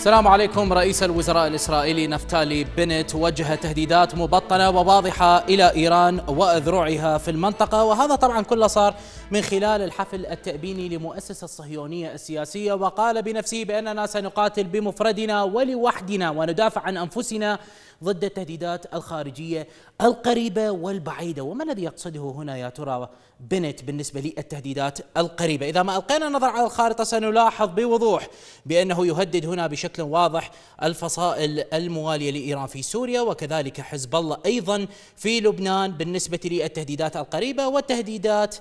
السلام عليكم رئيس الوزراء الإسرائيلي نفتالي بنت وجه تهديدات مبطنة وواضحة إلى إيران وأذرعها في المنطقة وهذا طبعا كله صار من خلال الحفل التأبيني لمؤسسة الصهيونية السياسية وقال بنفسه بأننا سنقاتل بمفردنا ولوحدنا وندافع عن أنفسنا ضد التهديدات الخارجية القريبة والبعيدة وما الذي يقصده هنا يا ترى بنت بالنسبة للتهديدات القريبة إذا ما ألقينا نظر على الخارطة سنلاحظ بوضوح بأنه يهدد هنا بشكل واضح الفصائل الموالية لإيران في سوريا وكذلك حزب الله أيضا في لبنان بالنسبة للتهديدات القريبة والتهديدات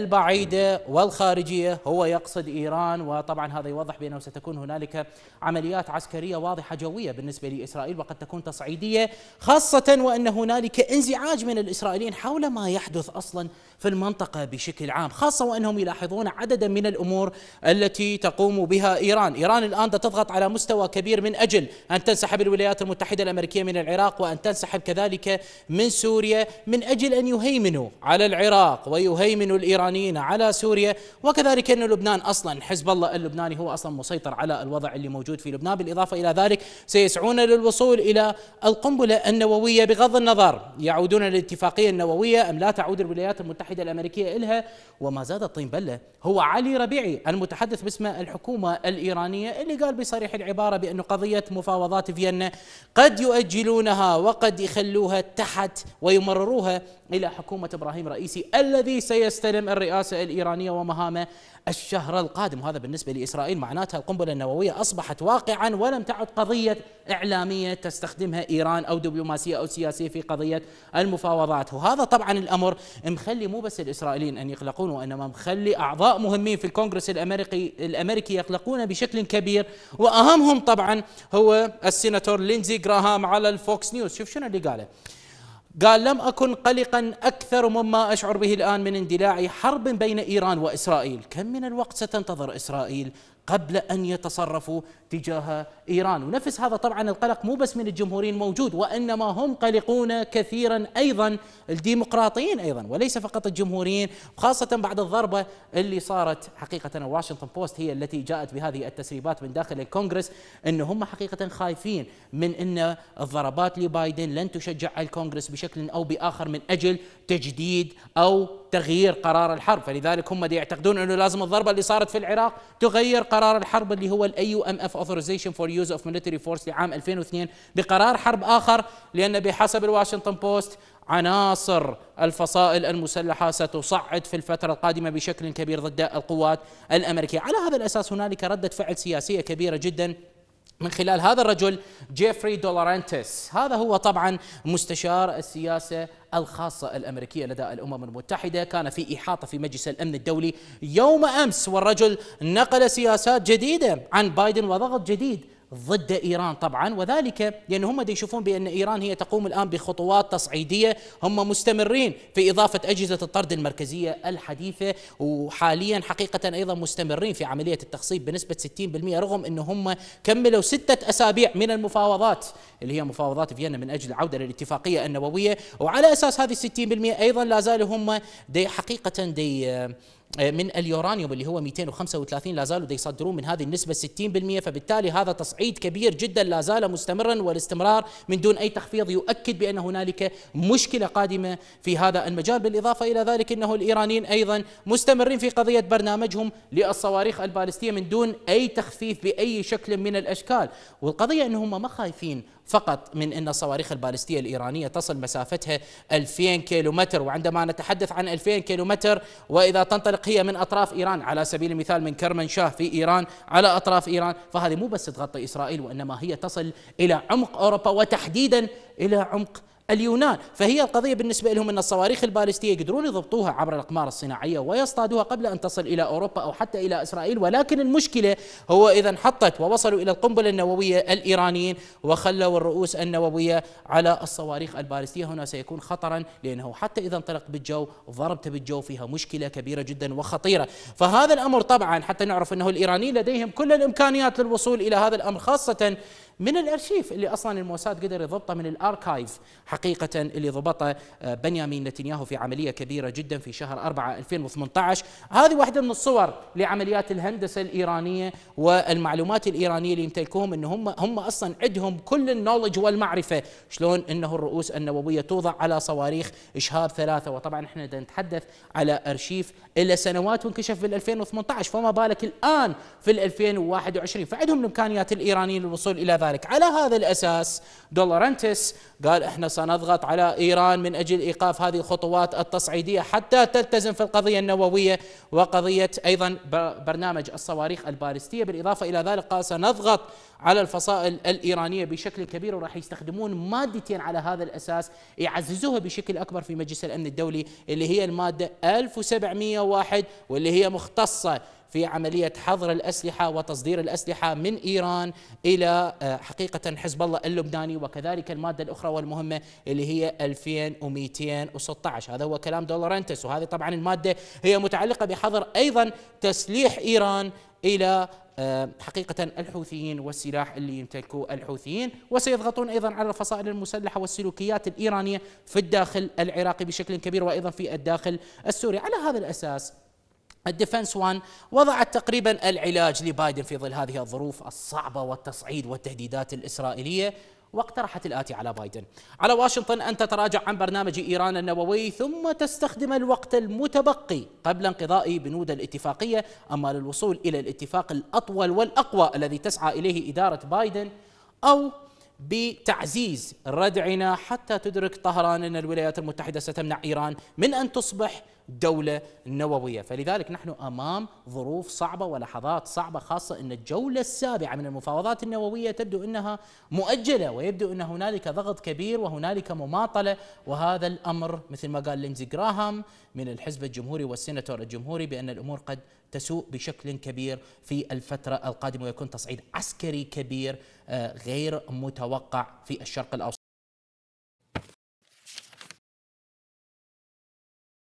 البعيدة والخارجية هو يقصد إيران وطبعا هذا يوضح بأنه ستكون هنالك عمليات عسكرية واضحة جوية بالنسبة لإسرائيل وقد تكون تصعيدية خاصة وأن هنالك انزعاج من الإسرائيليين حول ما يحدث أصلا في المنطقة بشكل عام خاصة وأنهم يلاحظون عددا من الأمور التي تقوم بها إيران إيران الآن تضغط على مستوى كبير من أجل أن تنسحب الولايات المتحدة الأمريكية من العراق وأن تنسحب كذلك من سوريا من أجل أن يهيمنوا على العراق ويهيمنوا الإيران الإيرانيين على سوريا وكذلك أن لبنان أصلا حزب الله اللبناني هو أصلا مسيطر على الوضع اللي موجود في لبنان بالإضافة إلى ذلك سيسعون للوصول إلى القنبلة النووية بغض النظر يعودون للاتفاقية النووية أم لا تعود الولايات المتحدة الأمريكية إلها وما زاد الطين بلة هو علي ربيعي المتحدث باسم الحكومة الإيرانية اللي قال بصريح العبارة بأن قضية مفاوضات فيينا قد يؤجلونها وقد يخلوها تحت ويمرروها إلى حكومة إبراهيم رئيسي الذي سيستلم الرئاسة الإيرانية ومهامه الشهر القادم وهذا بالنسبة لإسرائيل معناتها القنبلة النووية أصبحت واقعا ولم تعد قضية إعلامية تستخدمها إيران أو دبلوماسية أو سياسية في قضية المفاوضات وهذا طبعا الأمر مخلي مو بس الإسرائيليين أن يقلقون وإنما مخلي أعضاء مهمين في الكونغرس الأمريكي, الأمريكي يقلقون بشكل كبير وأهمهم طبعا هو السيناتور لينزي جراهام على الفوكس نيوز شوف شنو اللي قاله قال لم أكن قلقا أكثر مما أشعر به الآن من اندلاع حرب بين إيران وإسرائيل كم من الوقت ستنتظر إسرائيل قبل أن يتصرفوا تجاه إيران ونفس هذا طبعا القلق مو بس من الجمهوريين موجود وإنما هم قلقون كثيرا أيضا الديمقراطيين أيضا وليس فقط الجمهوريين خاصة بعد الضربة اللي صارت حقيقة الواشنطن بوست هي التي جاءت بهذه التسريبات من داخل الكونغرس أن هم حقيقة خايفين من أن الضربات لبايدن لن تشجع الكونغرس بشكل أو بآخر من أجل تجديد أو تغيير قرار الحرب فلذلك هم دي يعتقدون انه لازم الضربه اللي صارت في العراق تغير قرار الحرب اللي هو الاي يو ام اف اوثرايزيشن فور يوز اوف ميليتري فورس لعام 2002 بقرار حرب اخر لان بحسب الواشنطن بوست عناصر الفصائل المسلحه ستصعد في الفتره القادمه بشكل كبير ضد القوات الامريكيه، على هذا الاساس هنالك رده فعل سياسيه كبيره جدا من خلال هذا الرجل جيفري دولارانتس هذا هو طبعا مستشار السياسة الخاصة الأمريكية لدى الأمم المتحدة كان في إحاطة في مجلس الأمن الدولي يوم أمس والرجل نقل سياسات جديدة عن بايدن وضغط جديد ضد ايران طبعا وذلك لان هم يشوفون بان ايران هي تقوم الان بخطوات تصعيديه هم مستمرين في اضافه اجهزه الطرد المركزيه الحديثه وحاليا حقيقه ايضا مستمرين في عمليه التخصيب بنسبه 60% رغم ان هم كملوا سته اسابيع من المفاوضات اللي هي مفاوضات فيينا من اجل العوده للاتفاقيه النوويه وعلى اساس هذه 60% ايضا لا زالوا هم دي حقيقه دي آه، من اليورانيوم اللي هو 235 لا زالوا يصدرون من هذه النسبة 60% فبالتالي هذا تصعيد كبير جدا لا زال مستمرا والاستمرار من دون أي تخفيض يؤكد بأن هنالك مشكلة قادمة في هذا المجال بالإضافة إلى ذلك أنه الإيرانيين أيضا مستمرين في قضية برنامجهم للصواريخ البالستية من دون أي تخفيف بأي شكل من الأشكال والقضية أنهم ما خايفين فقط من أن الصواريخ البالستية الإيرانية تصل مسافتها 2000 كيلومتر وعندما نتحدث عن 2000 كيلومتر وإذا تنطلق هي من أطراف إيران على سبيل المثال من كرمنشاه في إيران على أطراف إيران فهذه مو بس تغطي إسرائيل وإنما هي تصل إلى عمق أوروبا وتحديدا إلى عمق اليونان فهي القضية بالنسبة لهم أن الصواريخ البالستية يقدرون يضبطوها عبر الأقمار الصناعية ويصطادوها قبل أن تصل إلى أوروبا أو حتى إلى إسرائيل ولكن المشكلة هو إذا انحطت ووصلوا إلى القنبلة النووية الإيرانيين وخلوا الرؤوس النووية على الصواريخ البالستية هنا سيكون خطرا لأنه حتى إذا انطلق بالجو ضربت بالجو فيها مشكلة كبيرة جدا وخطيرة فهذا الأمر طبعا حتى نعرف أنه الإيرانيين لديهم كل الإمكانيات للوصول إلى هذا الأمر خاصة من الارشيف اللي اصلا الموساد قدر يضبطه من الاركايف حقيقه اللي ضبطه آه، بنيامين نتنياهو في عمليه كبيره جدا في شهر 4 2018 هذه واحده من الصور لعمليات الهندسه الايرانيه والمعلومات الايرانيه اللي يمتلكوهم ان هم هم اصلا عندهم كل النولج والمعرفه شلون انه الرؤوس النوويه توضع على صواريخ اشهاب ثلاثه وطبعا احنا نتحدث على ارشيف الى سنوات وانكشف في 2018 فما بالك الان في 2021 فعندهم الامكانيات الايرانيه للوصول الى ذلك ذلك على هذا الأساس دولارنتس قال احنا سنضغط على إيران من أجل إيقاف هذه الخطوات التصعيدية حتى تلتزم في القضية النووية وقضية أيضا برنامج الصواريخ البالستية بالإضافة إلى ذلك قال سنضغط على الفصائل الإيرانية بشكل كبير وراح يستخدمون مادتين على هذا الأساس يعززوها بشكل أكبر في مجلس الأمن الدولي اللي هي المادة 1701 واللي هي مختصة في عملية حظر الأسلحة وتصدير الأسلحة من إيران إلى آه، حقيقة حزب الله اللبناني وكذلك المادة الأخرى والمهمة اللي هي 2216 هذا هو كلام دولارنتس وهذه طبعا المادة هي متعلقة بحظر أيضا تسليح إيران إلى آه، حقيقة الحوثيين والسلاح اللي يمتلكوه الحوثيين وسيضغطون أيضا على الفصائل المسلحة والسلوكيات الإيرانية في الداخل العراقي بشكل كبير وأيضا في الداخل السوري على هذا الأساس الديفنس وان وضعت تقريبا العلاج لبايدن في ظل هذه الظروف الصعبة والتصعيد والتهديدات الإسرائيلية واقترحت الآتي على بايدن على واشنطن أن تتراجع عن برنامج إيران النووي ثم تستخدم الوقت المتبقي قبل انقضاء بنود الاتفاقية أما للوصول إلى الاتفاق الأطول والأقوى الذي تسعى إليه إدارة بايدن أو بتعزيز ردعنا حتى تدرك طهران أن الولايات المتحدة ستمنع إيران من أن تصبح دولة نووية فلذلك نحن أمام ظروف صعبة ولحظات صعبة خاصة أن الجولة السابعة من المفاوضات النووية تبدو أنها مؤجلة ويبدو أن هنالك ضغط كبير وهنالك مماطلة وهذا الأمر مثل ما قال لينزي جراهام من الحزب الجمهوري والسيناتور الجمهوري بأن الأمور قد تسوء بشكل كبير في الفترة القادمة ويكون تصعيد عسكري كبير آه، غير متوقع في الشرق الأوسط